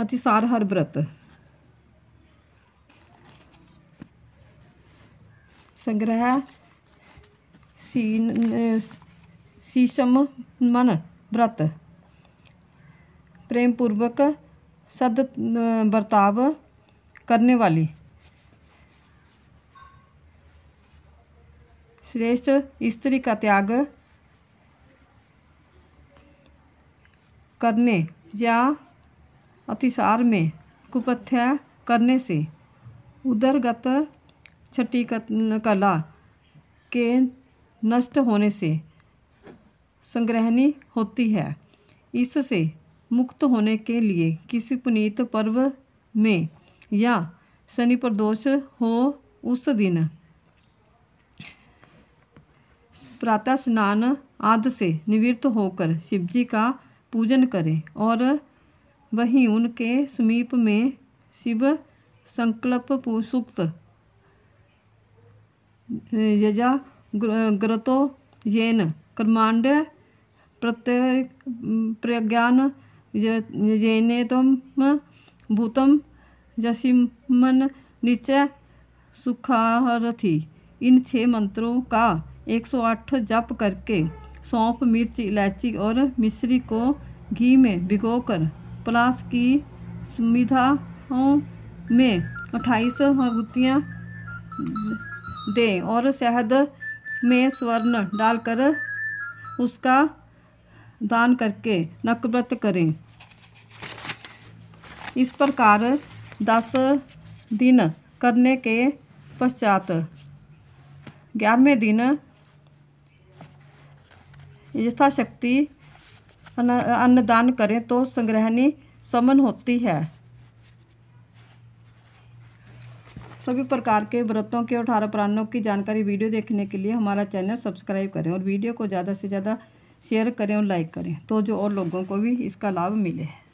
अतिसार हर व्रत संग्रह शीशम मन व्रत प्रेम पूर्वक सद बर्ताव करने वाली श्रेष्ठ स्त्री का त्याग करने या अतिसार में कुपथ्या करने से उदरगत छठी कला के नष्ट होने से संग्रहणी होती है इससे मुक्त होने के लिए किसी पुनीत पर्व में या शनि प्रदोष हो उस दिन प्रातः स्नान आदि से निवृत्त होकर शिवजी का पूजन करें और वहीं उनके समीप में शिव संकल्प सुक्त यजा ग्रतो येन कर्मांड प्रत्य प्रज्ञान येनेतम भूतम जसिमन निचय सुखारथी इन छह मंत्रों का 108 जप करके सौंप मिर्च इलायची और मिश्री को घी में भिगोकर प्लास की सुविधाओं में अट्ठाईस आहुतियाँ दें और शहद में स्वर्ण डालकर उसका दान करके नकव्रत करें इस प्रकार दस दिन करने के पश्चात ग्यारहवें दिन यथाशक्ति अन्नदान करें तो संग्रहणी समन होती है सभी प्रकार के व्रतों के और अठारह प्राणों की जानकारी वीडियो देखने के लिए हमारा चैनल सब्सक्राइब करें और वीडियो को ज़्यादा से ज़्यादा शेयर करें और लाइक करें तो जो और लोगों को भी इसका लाभ मिले